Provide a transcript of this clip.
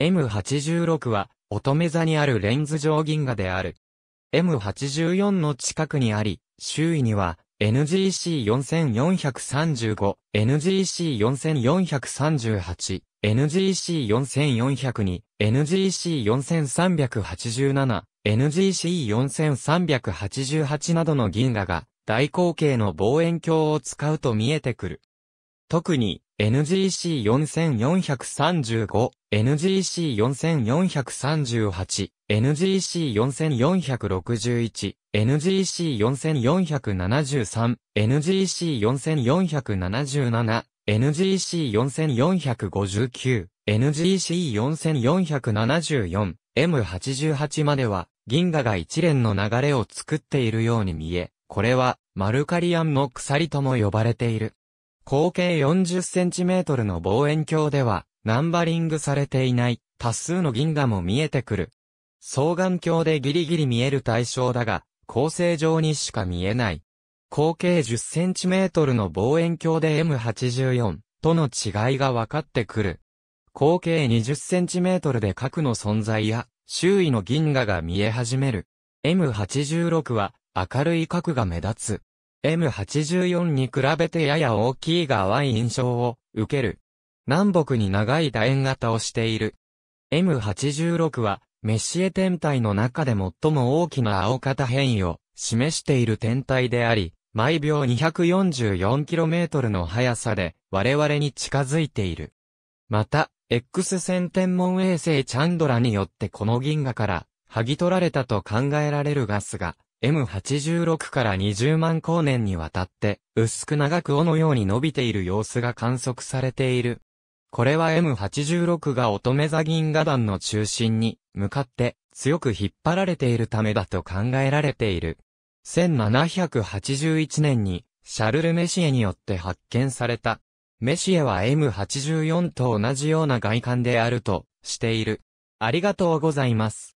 M86 は、乙女座にあるレンズ上銀河である。M84 の近くにあり、周囲には、NGC4435、NGC4438、NGC4402、NGC4387、NGC4388 などの銀河が大口径の望遠鏡を使うと見えてくる。特に NGC4435、NGC4438、NGC4461、NGC4473、NGC4477、NGC4459、NGC4474、M88 までは、銀河が一連の流れを作っているように見え、これは、マルカリアンの鎖とも呼ばれている。口径 40cm の望遠鏡では、ナンバリングされていない多数の銀河も見えてくる。双眼鏡でギリギリ見える対象だが、構成上にしか見えない。口径 10cm の望遠鏡で M84 との違いが分かってくる。口径 20cm で核の存在や周囲の銀河が見え始める。M86 は明るい核が目立つ。M84 に比べてやや大きいが淡い印象を受ける。南北に長い楕円型をしている。M86 はメッシエ天体の中で最も大きな青型変異を示している天体であり、毎秒 244km の速さで我々に近づいている。また、X 線天文衛星チャンドラによってこの銀河から剥ぎ取られたと考えられるガスが M86 から20万光年にわたって、薄く長く尾のように伸びている様子が観測されている。これは M86 が乙女座銀河団の中心に向かって強く引っ張られているためだと考えられている。1781年にシャルル・メシエによって発見された。メシエは M84 と同じような外観であるとしている。ありがとうございます。